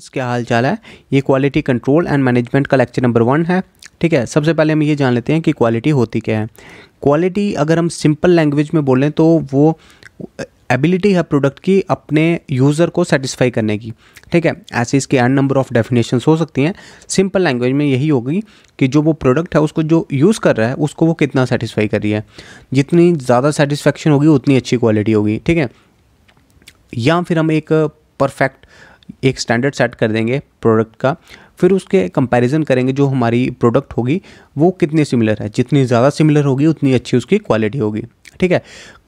students क्या हाल चाल है ये क्वालिटी कंट्रोल एंड मैनेजमेंट का लेक्चर नंबर वन है ठीक है सबसे पहले हम ये जान लेते हैं कि क्वालिटी होती क्या है क्वालिटी अगर हम सिंपल लैंग्वेज में बोलें तो वो एबिलिटी है प्रोडक्ट की अपने यूज़र को सेटिस्फाई करने की ठीक है ऐसे इसके एंड नंबर ऑफ़ डेफिनेशन हो सकती हैं सिंपल लैंग्वेज में यही होगी कि जो वो प्रोडक्ट है उसको जो यूज़ कर रहा है उसको वो कितना सेटिस्फाई कर रही है जितनी ज़्यादा सेटिस्फेक्शन होगी उतनी अच्छी क्वालिटी होगी ठीक है या फिर हम एक परफेक्ट एक स्टैंडर्ड सेट कर देंगे प्रोडक्ट का फिर उसके कंपैरिजन करेंगे जो हमारी प्रोडक्ट होगी वो कितनी सिमिलर है जितनी ज़्यादा सिमिलर होगी उतनी अच्छी उसकी क्वालिटी होगी ठीक है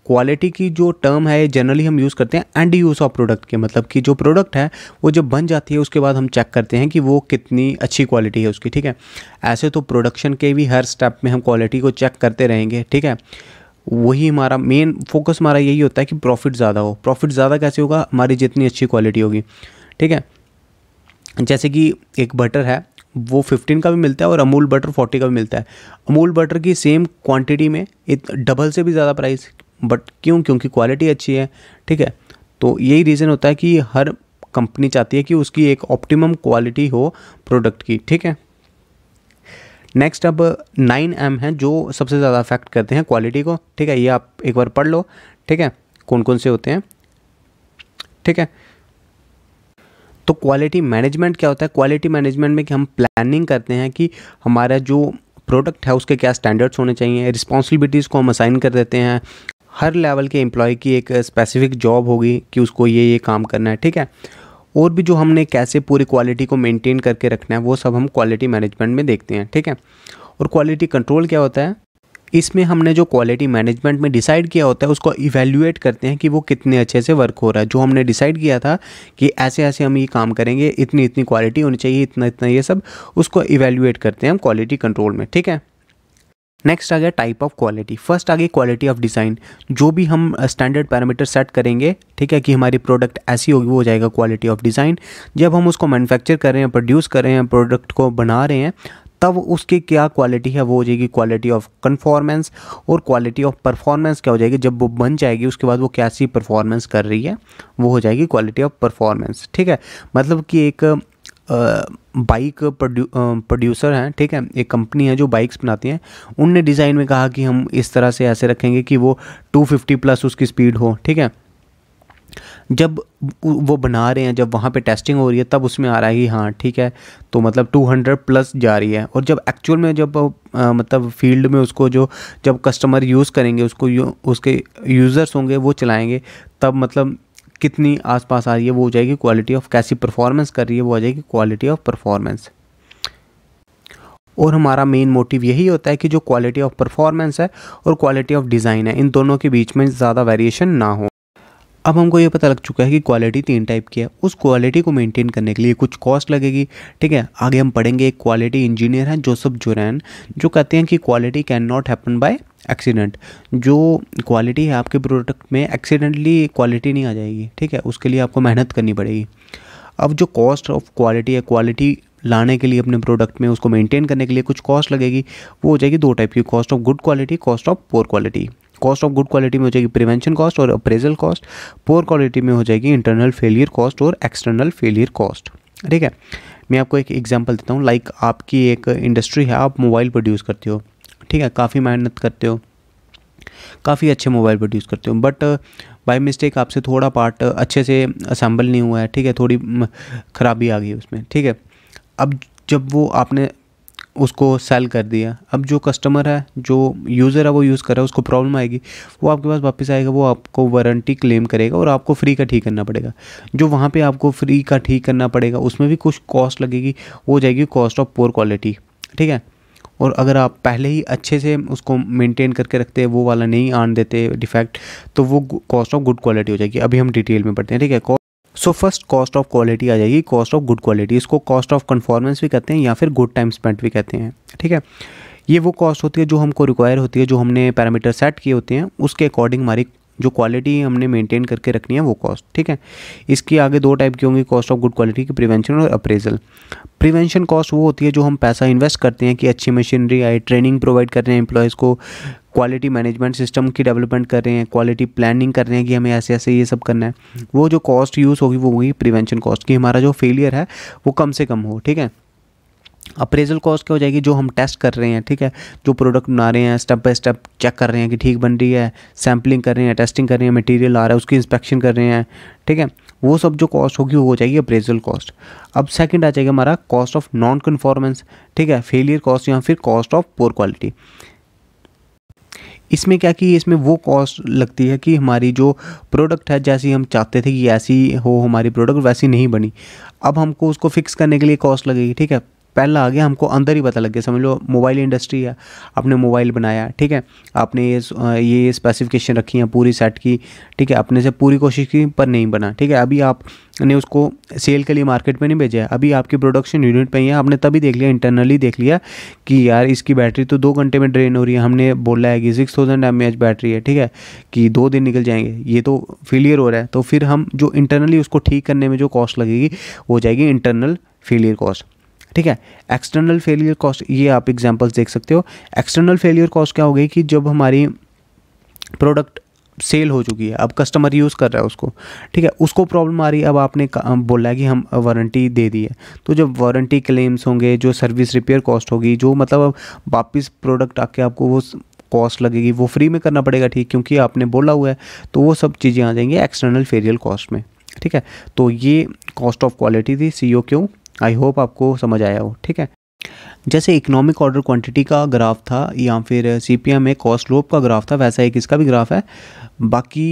क्वालिटी की जो टर्म है जनरली हम यूज़ करते हैं एंड यूज़ ऑफ प्रोडक्ट के मतलब कि जो प्रोडक्ट है वो जब बन जाती है उसके बाद हम चेक करते हैं कि वो कितनी अच्छी क्वालिटी है उसकी ठीक है ऐसे तो प्रोडक्शन के भी हर स्टेप में हम क्वालिटी को चेक करते रहेंगे ठीक है वही हमारा मेन फोकस हमारा यही होता है कि प्रॉफिट ज़्यादा हो प्रॉफिट ज़्यादा कैसे होगा हमारी जितनी अच्छी क्वालिटी होगी ठीक है जैसे कि एक बटर है वो 15 का भी मिलता है और अमूल बटर 40 का भी मिलता है अमूल बटर की सेम क्वांटिटी में एक डबल से भी ज़्यादा प्राइस बट क्यों क्योंकि क्वालिटी अच्छी है ठीक है तो यही रीज़न होता है कि हर कंपनी चाहती है कि उसकी एक ऑप्टिमम क्वालिटी हो प्रोडक्ट की ठीक है नेक्स्ट अब नाइन एम है जो सबसे ज़्यादा अफेक्ट करते हैं क्वालिटी को ठीक है ये आप एक बार पढ़ लो ठीक है कौन कौन से होते हैं ठीक है तो क्वालिटी मैनेजमेंट क्या होता है क्वालिटी मैनेजमेंट में कि हम प्लानिंग करते हैं कि हमारा जो प्रोडक्ट है उसके क्या स्टैंडर्ड्स होने चाहिए रिस्पॉन्सिबिलिटीज़ को हम असाइन कर देते हैं हर लेवल के एम्प्लॉय की एक स्पेसिफिक जॉब होगी कि उसको ये ये काम करना है ठीक है और भी जो हमने कैसे पूरी क्वालिटी को मेंटेन करके रखना है वो सब हम क्वालिटी मैनेजमेंट में देखते हैं ठीक है और क्वालिटी कंट्रोल क्या होता है इसमें हमने जो क्वालिटी मैनेजमेंट में डिसाइड किया होता है उसको इवेल्यूएट करते हैं कि वो कितने अच्छे से वर्क हो रहा है जो हमने डिसाइड किया था कि ऐसे ऐसे हम ये काम करेंगे इतनी इतनी क्वालिटी होनी चाहिए इतना इतना ये सब उसको इवेल्यूएट करते हैं हम क्वालिटी कंट्रोल में ठीक है नेक्स्ट आ गया टाइप ऑफ क्वालिटी फर्स्ट आ गई क्वालिटी ऑफ डिज़ाइन जो भी हम स्टैंडर्ड पैरामीटर सेट करेंगे ठीक है कि हमारी प्रोडक्ट ऐसी होगी वो हो जाएगा क्वालिटी ऑफ डिज़ाइन जब हम उसको मैन्युफैक्चर कर रहे हैं प्रोड्यूस कर रहे हैं प्रोडक्ट को बना रहे हैं तब उसकी क्या क्वालिटी है वो हो जाएगी क्वालिटी ऑफ कन्फॉर्मेंस और क्वालिटी ऑफ परफॉर्मेंस क्या हो जाएगी जब वो बन जाएगी उसके बाद वो कैसी परफॉर्मेंस कर रही है वो हो जाएगी क्वालिटी ऑफ परफॉर्मेंस ठीक है मतलब कि एक बाइक प्रोड्यूसर हैं ठीक है एक कंपनी है जो बाइक्स बनाती हैं उनने डिज़ाइन में कहा कि हम इस तरह से ऐसे रखेंगे कि वो 250 प्लस उसकी स्पीड हो ठीक है जब वो बना रहे हैं जब वहाँ पे टेस्टिंग हो रही है तब उसमें आ रहा है कि हाँ ठीक है तो मतलब 200 प्लस जा रही है और जब एक्चुअल में जब आ, मतलब फील्ड में उसको जो जब कस्टमर यूज़ करेंगे उसको यू, उसके यूज़र्स होंगे वो चलाएँगे तब मतलब कितनी आसपास आ रही है वो हो जाएगी क्वालिटी ऑफ कैसी परफॉर्मेंस कर रही है वो आ जाएगी क्वालिटी ऑफ परफॉर्मेंस और हमारा मेन मोटिव यही होता है कि जो क्वालिटी ऑफ परफॉर्मेंस है और क्वालिटी ऑफ डिज़ाइन है इन दोनों के बीच में ज़्यादा वेरिएशन ना हो अब हमको ये पता लग चुका है कि क्वालिटी तीन टाइप की है उस क्वालिटी को मेंटेन करने के लिए कुछ कॉस्ट लगेगी ठीक है आगे हम पढ़ेंगे एक क्वालिटी इंजीनियर हैं जोसफ जोरैन जो कहते हैं कि quality can not happen by accident जो क्वालिटी है आपके प्रोडक्ट में एक्सीडेंटली क्वालिटी नहीं आ जाएगी ठीक है उसके लिए आपको मेहनत करनी पड़ेगी अब जो कॉस्ट ऑफ क्वालिटी है क्वालिटी लाने के लिए अपने प्रोडक्ट में उसको मेंटेन करने के लिए कुछ कॉस्ट लगेगी वो हो जाएगी दो टाइप की cost of good quality cost of poor quality cost of good quality में हो जाएगी प्रिवेंशन कॉस्ट और अप्रेजल कॉस्ट पोअर क्वालिटी में हो जाएगी इंटरनल फेलियर कॉस्ट और एक्सटर्नल फेलियर कॉस्ट ठीक है मैं आपको एक एग्जांपल देता हूँ लाइक आपकी एक इंडस्ट्री है आप मोबाइल प्रोड्यूस करते हो ठीक है काफ़ी मेहनत करते हो काफ़ी अच्छे मोबाइल प्रोड्यूस करते हो बट बाई मिस्टेक आपसे थोड़ा पार्ट अच्छे से असम्बल नहीं हुआ है ठीक है थोड़ी खराबी आ गई उसमें ठीक है अब जब वो आपने उसको सेल कर दिया अब जो कस्टमर है जो यूज़र है वो यूज़ कर रहा है उसको प्रॉब्लम आएगी वो आपके पास वापस आएगा वो आपको वारंटी क्लेम करेगा और आपको फ्री का ठीक करना पड़ेगा जो वहाँ पे आपको फ्री का ठीक करना पड़ेगा उसमें भी कुछ कॉस्ट लगेगी वो जाएगी कॉस्ट ऑफ पोअर क्वालिटी ठीक है और अगर आप पहले ही अच्छे से उसको मेंटेन करके रखते हैं वो वाला नहीं आन देते डिफेक्ट तो वो कॉस्ट ऑफ गुड क्वालिटी हो जाएगी अभी हम डिटेल में पढ़ते हैं ठीक है so first cost of quality आ जाएगी कॉस्ट ऑफ गुड क्वालिटी इसको कॉस्ट ऑफ कन्फॉर्मेंस भी कहते हैं या फिर गुड टाइम स्पेंट भी कहते हैं ठीक है ये वो कॉस्ट होती है जो हमको रिक्वायर होती है जो हमने पैरामीटर सेट किए होते हैं उसके अकॉर्डिंग हमारी जो क्वालिटी हमने मेंटेन करके रखनी है वो कॉस्ट ठीक है इसकी आगे दो टाइप की होंगी कॉस्ट ऑफ गुड क्वालिटी की प्रिवेंशन और अप्रेजल प्रिवेंशन कॉस्ट वो होती है जो हम पैसा इन्वेस्ट करते हैं कि अच्छी मशीनरी आए ट्रेनिंग प्रोवाइड कर रहे हैं एम्प्लॉयज़ को क्वालिटी मैनेजमेंट सिस्टम की डेवलपमेंट कर रहे हैं क्वालिटी प्लानिंग कर रहे हैं कि हमें ऐसे ऐसे ये सब करना है वो जो कॉस्ट यूज़ होगी वो होगी प्रिवेंशन कॉस्ट कि हमारा जो फेलियर है वो कम से कम हो ठीक है अप्रेजल कॉस्ट क्या हो जाएगी जो हम टेस्ट कर रहे हैं ठीक है जो प्रोडक्ट बना रहे हैं स्टेप बाय स्टेप चेक कर रहे हैं कि ठीक बन रही है सैम्पलिंग कर रहे हैं टेस्टिंग कर रहे हैं मटेरियल आ रहा है उसकी इंस्पेक्शन कर रहे हैं ठीक है वो सब जो कॉस्ट होगी वो हो जाएगी अप्रेजल कॉस्ट अब सेकंड आ जाएगा हमारा कॉस्ट ऑफ नॉन कन्फॉर्मेंस ठीक है फेलियर कॉस्ट या फिर कॉस्ट ऑफ पोर क्वालिटी इसमें क्या कि इसमें वो कॉस्ट लगती है कि हमारी जो प्रोडक्ट है जैसी हम चाहते थे कि ऐसी हो हमारी प्रोडक्ट वैसी नहीं बनी अब हमको उसको फिक्स करने के लिए कॉस्ट लगेगी ठीक है पहला आ गया हमको अंदर ही पता लग गया समझ लो मोबाइल इंडस्ट्री है आपने मोबाइल बनाया ठीक है आपने ये ये स्पेसिफिकेशन रखी हैं पूरी सेट की ठीक है अपने से पूरी कोशिश की पर नहीं बना ठीक है अभी आपने उसको सेल के लिए मार्केट में नहीं भेजा है अभी आपकी प्रोडक्शन यूनिट पर ही है आपने तभी देख लिया इंटरनली देख लिया कि यार इसकी बैटरी तो दो घंटे में ड्रेन हो रही है हमने बोला है कि six thousand M H battery है ठीक है कि दो दिन निकल जाएंगे ये तो फेलियर हो रहा है तो फिर हम जो इंटरनली उसको ठीक करने में जो कॉस्ट लगेगी वो जाएगी इंटरनल फेलियर कॉस्ट ठीक है एक्सटर्नल फेलियर कॉस्ट ये आप एग्जाम्पल्स देख सकते हो एक्सटर्नल फेलियर कॉस्ट क्या हो गई कि जब हमारी प्रोडक्ट सेल हो चुकी है अब कस्टमर यूज़ कर रहा है उसको ठीक है उसको प्रॉब्लम आ रही है अब आपने बोला है कि हम वारंटी दे दी है तो जब वारंटी क्लेम्स होंगे जो सर्विस रिपेयर कॉस्ट होगी जो मतलब वापस प्रोडक्ट आके आपको वो कॉस्ट लगेगी वो फ्री में करना पड़ेगा ठीक क्योंकि आपने बोला हुआ है तो वो सब चीज़ें आ जाएंगी एक्सटर्नल फेरियल कॉस्ट में ठीक है तो ये कॉस्ट ऑफ क्वालिटी थी सी ओ क्यू आई होप आपको समझ आया हो ठीक है जैसे इकोनॉमिक ऑर्डर क्वांटिटी का ग्राफ था या फिर सी पी एम में कॉस्ट लोप का ग्राफ था वैसा एक इसका भी ग्राफ है बाकी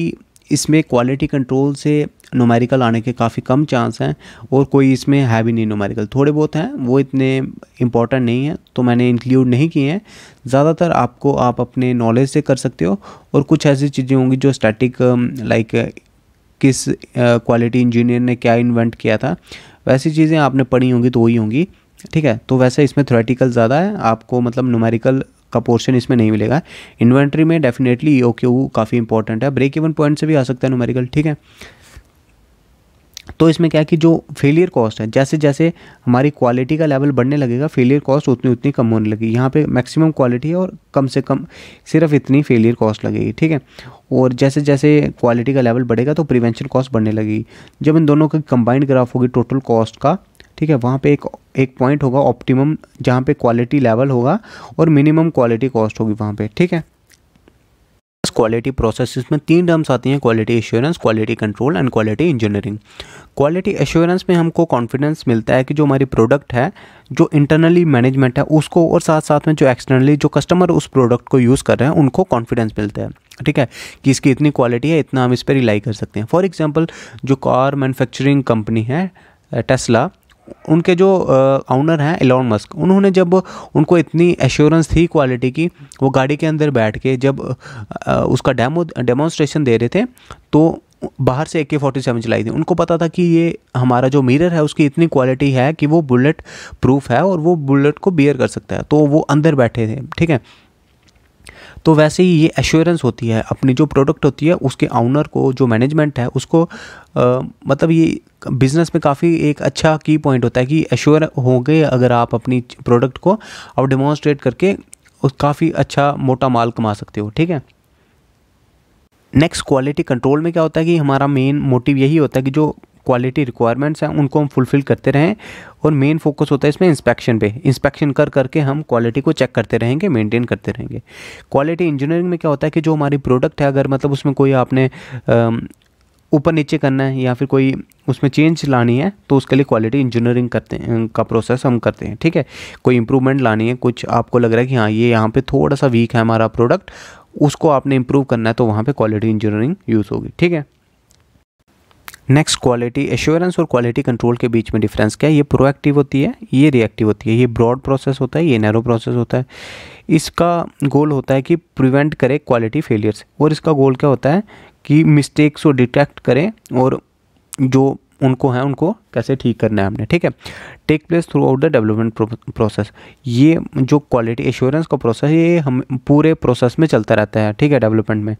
इसमें क्वालिटी कंट्रोल से नोमेरिकल आने के काफ़ी कम चांस हैं और कोई इसमें है भी नहीं नोमेरिकल थोड़े बहुत हैं वो इतने इम्पॉर्टेंट नहीं हैं तो मैंने इंक्लूड नहीं किए हैं ज़्यादातर आपको आप अपने नॉलेज से कर सकते हो और कुछ ऐसी चीज़ें होंगी जो स्टैटिक लाइक um, किस क्वालिटी uh, इंजीनियर ने क्या इन्वेंट किया था वैसी चीज़ें आपने पढ़ी होंगी तो वही होंगी ठीक है तो वैसे इसमें थ्रेटिकल ज़्यादा है आपको मतलब नुमेरिकल का पोर्शन इसमें नहीं मिलेगा इन्वेंट्री में डेफिनेटली ओ काफ़ी इंपॉर्टेंट है ब्रेक इवन पॉइंट से भी आ सकता है नुमेरिकल ठीक है तो इसमें क्या है कि जो फेलियर कॉस्ट है जैसे जैसे हमारी क्वालिटी का लेवल बढ़ने लगेगा फेलियर कॉस्ट उतनी उतनी कम होने लगेगी यहाँ पे मैक्सिमम क्वालिटी है और कम से कम सिर्फ इतनी फेलियर कॉस्ट लगेगी ठीक है और जैसे जैसे क्वालिटी का लेवल बढ़ेगा तो प्रिवेंशन कॉस्ट बढ़ने लगेगी जब इन दोनों का कंबाइंड ग्राफ होगी टोटल कॉस्ट का ठीक है वहाँ पर एक एक पॉइंट होगा ऑप्टिमम जहाँ पर क्वालिटी लेवल होगा और मिनिमम क्वालिटी कॉस्ट होगी वहाँ पर ठीक है क्वालिटी प्रोसेस में तीन टर्म्स आती हैं quality assurance quality control and quality engineering quality assurance में हमको कॉन्फिडेंस मिलता है कि जो हमारी प्रोडक्ट है जो इंटरनली मैनेजमेंट है उसको और साथ साथ में जो एक्सटर्नली जो कस्टमर उस प्रोडक्ट को यूज़ कर रहे हैं उनको कॉन्फिडेंस मिलता है ठीक है कि इसकी इतनी क्वालिटी है इतना हम इस पर रिलाई कर सकते हैं फॉर एग्जाम्पल जो कार मैन्युफैक्चरिंग कंपनी है टेस्ला उनके जो ऑनर हैं एलॉन मस्क उन्होंने जब उनको इतनी एश्योरेंस थी क्वालिटी की वो गाड़ी के अंदर बैठ के जब उसका डेमो डेमोन्स्ट्रेशन दे रहे थे तो बाहर से ए के फोर्टी सेवन चलाई थी उनको पता था कि ये हमारा जो मिरर है उसकी इतनी क्वालिटी है कि वो बुलेट प्रूफ है और वो बुलेट को बियर कर सकता है तो वो अंदर बैठे थे ठीक है तो वैसे ही ये एश्योरेंस होती है अपनी जो प्रोडक्ट होती है उसके ऑनर को जो मैनेजमेंट है उसको आ, मतलब ये बिज़नेस में काफ़ी एक अच्छा की पॉइंट होता है कि एश्योर होंगे अगर आप अपनी प्रोडक्ट को और डिमॉन्स्ट्रेट करके काफ़ी अच्छा मोटा माल कमा सकते हो ठीक है नेक्स्ट क्वालिटी कंट्रोल में क्या होता है कि हमारा मेन मोटिव यही होता है कि जो क्वालिटी रिक्वायरमेंट्स हैं उनको हम फुलफ़िल करते रहें और मेन फोकस होता है इसमें इंस्पेक्शन पे इंस्पेक्शन कर करके हम क्वालिटी को चेक करते रहेंगे मेंटेन करते रहेंगे क्वालिटी इंजीनियरिंग में क्या होता है कि जो हमारी प्रोडक्ट है अगर मतलब उसमें कोई आपने ऊपर नीचे करना है या फिर कोई उसमें चेंज लानी है तो उसके लिए क्वालिटी इंजीनियरिंग करते हैं का प्रोसेस हम करते हैं ठीक है कोई इंप्रूवमेंट लानी है कुछ आपको लग रहा है कि हाँ ये यहाँ पर थोड़ा सा वीक है हमारा प्रोडक्ट उसको आपने इम्प्रूव करना है तो वहाँ पे क्वालिटी इंजीनियरिंग यूज़ होगी ठीक है नेक्स्ट क्वालिटी एश्योरेंस और क्वालिटी कंट्रोल के बीच में डिफरेंस क्या है ये प्रोएक्टिव होती है ये रिएक्टिव होती है ये ब्रॉड प्रोसेस होता है ये नैरो प्रोसेस होता है इसका गोल होता है कि प्रिवेंट करे क्वालिटी फेलियर्स और इसका गोल क्या होता है कि मिस्टेक्स को डिटेक्ट करें और जो उनको हैं उनको कैसे ठीक करना है हमने ठीक है take place throughout the development process ये जो क्वालिटी एश्योरेंस का प्रोसेस ये हम पूरे प्रोसेस में चलता रहता है ठीक है डेवलपमेंट में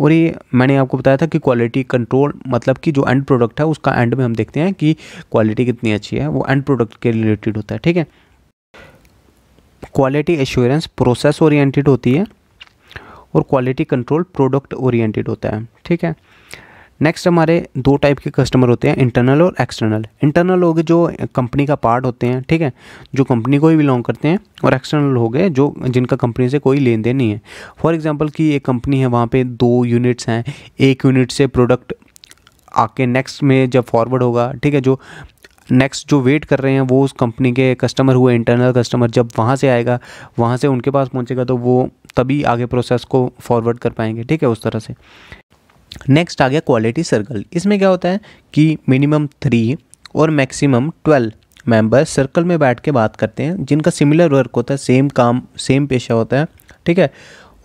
और ये मैंने आपको बताया था कि क्वालिटी कंट्रोल मतलब कि जो एंड प्रोडक्ट है उसका एंड में हम देखते हैं कि क्वालिटी कितनी अच्छी है वो एंड प्रोडक्ट के रिलेटेड होता है ठीक है क्वालिटी एश्योरेंस प्रोसेस ओरिएंटेड होती है और क्वालिटी कंट्रोल प्रोडक्ट ओरिएंटेड होता है ठीक है नेक्स्ट हमारे दो टाइप के कस्टमर होते हैं इंटरनल और एक्सटर्नल इंटरनल हो गए जो कंपनी का पार्ट होते हैं ठीक है जो कंपनी को ही बिलोंग करते हैं और एक्सटर्नल हो गए जो जिनका कंपनी से कोई लेन देन नहीं है फॉर एग्जाम्पल कि एक कंपनी है वहाँ पर दो यूनिट्स हैं एक यूनिट से प्रोडक्ट आके नेक्स्ट में जब फॉरवर्ड होगा ठीक है जो नेक्स्ट जो वेट कर रहे हैं वो उस कंपनी के कस्टमर हुए इंटरनल कस्टमर जब वहाँ से आएगा वहाँ से उनके पास पहुँचेगा तो वो तभी आगे प्रोसेस को फॉरवर्ड कर पाएंगे ठीक है उस तरह से नेक्स्ट आ गया क्वालिटी सर्कल इसमें क्या होता है कि मिनिमम थ्री और मैक्सिमम ट्वेल्व मेंबर सर्कल में बैठ के बात करते हैं जिनका सिमिलर वर्क होता है सेम काम सेम पेशा होता है ठीक है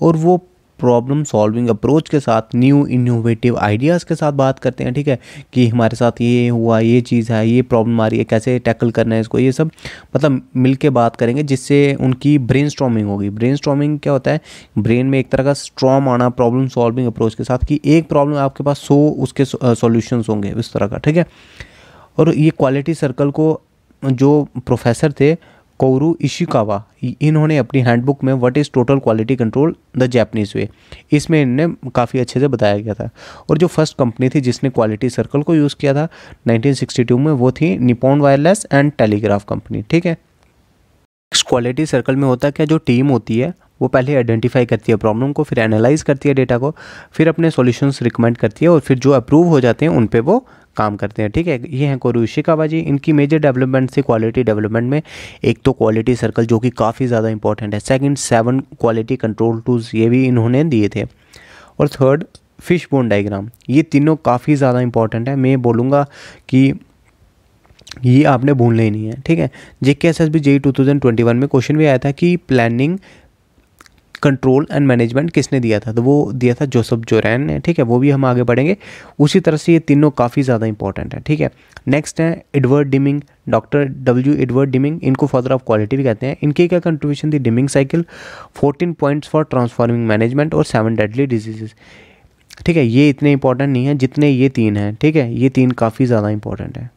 और वो प्रॉब्लम सॉल्विंग अप्रोच के साथ न्यू इनोवेटिव आइडियाज़ के साथ बात करते हैं ठीक है कि हमारे साथ ये हुआ ये चीज़ है ये प्रॉब्लम आ रही है कैसे टैकल करना है इसको ये सब मतलब मिल के बात करेंगे जिससे उनकी ब्रेन होगी ब्रेन क्या होता है ब्रेन में एक तरह का स्ट्रॉम आना प्रॉब्लम सॉल्विंग अप्रोच के साथ कि एक प्रॉब्लम आपके पास सो उसके सोल्यूशन होंगे इस तरह का ठीक है और ये क्वालिटी सर्कल को जो प्रोफेसर थे कोरू इशिकावा इन्होंने अपनी हैंडबुक में what is total quality control the Japanese way इसमें इन्हें काफ़ी अच्छे से बताया गया था और जो फर्स्ट कंपनी थी जिसने क्वालिटी सर्कल को यूज़ किया था 1962 में वो थी Nippon wireless and telegraph company ठीक है नेक्स्ट क्वालिटी सर्कल में होता क्या जो टीम होती है वो पहले आइडेंटिफाई करती है प्रॉब्लम को फिर एनालाइज करती है डेटा को फिर अपने सॉल्यूशंस रिकमेंड करती है और फिर जो अप्रूव हो जाते हैं उन पे वो काम करते हैं ठीक है ये हैं कोरू जी इनकी मेजर डेवलपमेंट थी क्वालिटी डेवलपमेंट में एक तो क्वालिटी सर्कल जो कि काफ़ी ज़्यादा इंपॉर्टेंट है second seven quality control tools ये भी इन्होंने दिए थे और थर्ड फिश बोन डाइग्राम ये तीनों काफ़ी ज़्यादा इंपॉर्टेंट है मैं बोलूँगा कि ये आपने भूलना ही नहीं है ठीक है J K S S B J two thousand twenty one में क्वेश्चन भी आया था कि प्लानिंग कंट्रोल एंड मैनेजमेंट किसने दिया था तो वो दिया था जोसफ जोरैन ने ठीक है वो भी हम आगे बढ़ेंगे उसी तरह से ये तीनों काफ़ी ज़्यादा इंपॉर्टेंट है ठीक है नेक्स्ट है Edward Deming doctor W Edward Deming इनको फादर ऑफ क्वालिटी भी कहते हैं इनकी क्या कंट्रीब्यूशन थी Deming cycle fourteen points for transforming management और सेवन डेडली डिजीजेज़ ठीक है ये इतने इंपॉर्टेंट नहीं है जितने ये तीन हैं ठीक है ये तीन काफ़ी ज़्यादा इंपॉर्टेंट है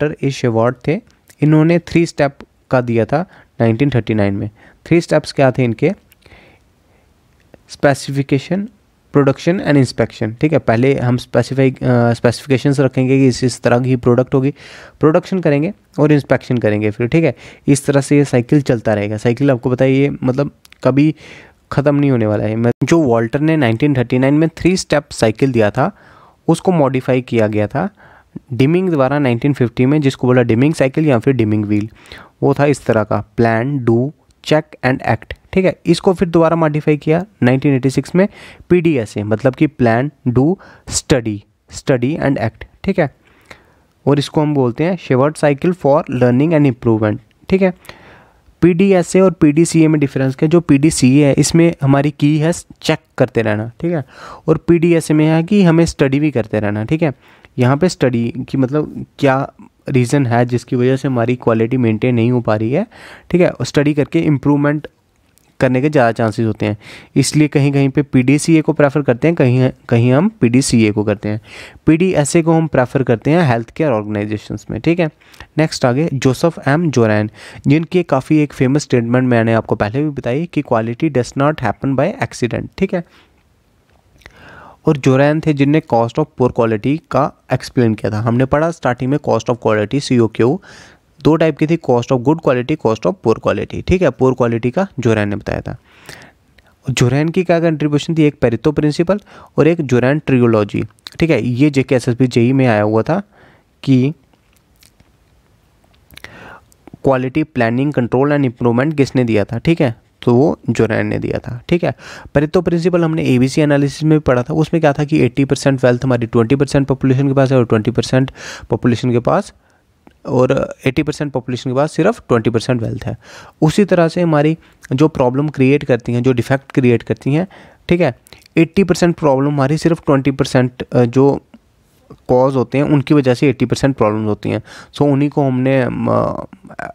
डॉक्टर ए शेवार्ड थे इन्होंने थ्री स्टेप का दिया था 1939 में थ्री स्टेप्स क्या थे इनके स्पेसिफिकेशन प्रोडक्शन एंड इंस्पेक्शन ठीक है पहले हम स्पेसिफाई स्पेसिफिकेशंस uh, रखेंगे कि इस इस तरह की प्रोडक्ट होगी प्रोडक्शन करेंगे और इंस्पेक्शन करेंगे फिर ठीक है इस तरह से ये साइकिल चलता रहेगा साइकिल आपको बताइए ये मतलब कभी ख़त्म नहीं होने वाला है जो वॉल्टर ने 1939 में थ्री स्टेप साइकिल दिया था उसको मॉडिफाई किया गया था डिमिंग द्वारा 1950 में जिसको बोला डिमिंग साइकिल या फिर डिमिंग व्हील वो था इस तरह का plan do check and act ठीक है इसको फिर दोबारा मॉडिफाई किया 1986 में पी मतलब कि plan do study study and act ठीक है और इसको हम बोलते हैं Shewhart cycle for learning and improvement ठीक है पी डी एस ए और पी डी सी ए में डिफरेंस क्या जो पी डी सी ए है इसमें हमारी की है चेक करते रहना ठीक है और पी डी एस ए में है कि हमें स्टडी भी करते रहना ठीक है यहाँ पे स्टडी की मतलब क्या रीज़न है जिसकी वजह से हमारी क्वालिटी मेंटेन नहीं हो पा रही है ठीक है स्टडी करके इम्प्रूवमेंट करने के ज़्यादा चांसेस होते हैं इसलिए कहीं कहीं पे पी को प्रेफर करते हैं कहीं कहीं हम पी को करते हैं पी को हम प्रेफर करते हैं हेल्थ केयर ऑर्गेनाइजेशन में ठीक है नेक्स्ट आगे जोसफ एम जोरैन जिनकी काफ़ी एक फेमस स्टेटमेंट मैंने आपको पहले भी बताई कि quality does not happen by accident ठीक है और जोरैन थे जिनने कॉस्ट ऑफ पुअर क्वालिटी का एक्सप्लेन किया था हमने पढ़ा स्टार्टिंग में cost of quality C O Q दो टाइप की थी cost of good quality cost of poor quality ठीक है पुअर क्वालिटी का जोरैन ने बताया था जोरैन की क्या कंट्रीब्यूशन थी एक पेरितो प्रिंसिपल और एक जोरैन ट्रियोलॉजी ठीक है ये जे K S S B JEE में आया हुआ था कि quality planning control and improvement किसने दिया था ठीक है तो वो जोरैन ने दिया था ठीक है परितो प्रिंसिपल हमने ए बी सी एनालिसिस में भी पढ़ा था उसमें क्या था कि 80 परसेंट वेल्थ हमारी 20 परसेंट पॉपुलेशन के पास है और 20 परसेंट पॉपुलेशन के पास और 80 परसेंट पॉपुलेशन के पास सिर्फ 20 परसेंट वेल्थ है उसी तरह से हमारी जो प्रॉब्लम क्रिएट करती हैं जो डिफेक्ट क्रिएट करती हैं ठीक है 80 परसेंट प्रॉब्लम हमारी सिर्फ 20 परसेंट जो कॉज होते हैं उनकी वजह से 80 परसेंट प्रॉब्लम होती हैं सो so, उन्हीं को हमने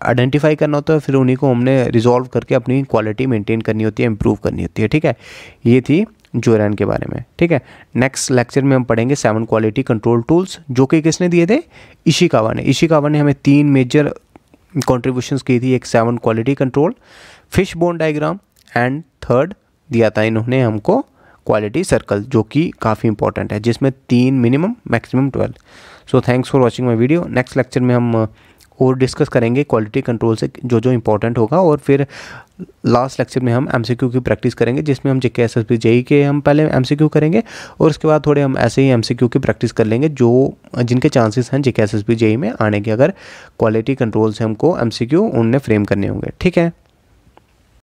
आइडेंटिफाई करना होता है फिर उन्हीं को हमने रिजॉल्व करके अपनी क्वालिटी मेंटेन करनी होती है इम्प्रूव करनी होती है ठीक है ये थी जोरैन के बारे में ठीक है नेक्स्ट लेक्चर में हम पढ़ेंगे सेवन क्वालिटी कंट्रोल टूल्स जो कि किसने दिए थे इशिकावा ने इशिकावा ने हमें तीन मेजर कॉन्ट्रीब्यूशन की थी एक seven quality control fishbone diagram and third दिया था इन्होंने हमको क्वालिटी सर्कल जो कि काफ़ी इंपॉर्टेंट है जिसमें तीन minimum maximum twelve so thanks for watching my video next lecture में हम uh, और डिस्कस करेंगे क्वालिटी कंट्रोल से जो जो इंपॉर्टेंट होगा और फिर लास्ट लेक्चर में हम एमसीक्यू की प्रैक्टिस करेंगे जिसमें हम J K S S P J E के हम पहले एमसीक्यू करेंगे और उसके बाद थोड़े हम ऐसे ही एमसीक्यू की प्रैक्टिस कर लेंगे जो uh, जिनके चांसेस हैं J K S S P J E में आने के अगर क्वालिटी कंट्रोल से हमको एमसीक्यू उनने फ्रेम करने होंगे ठीक है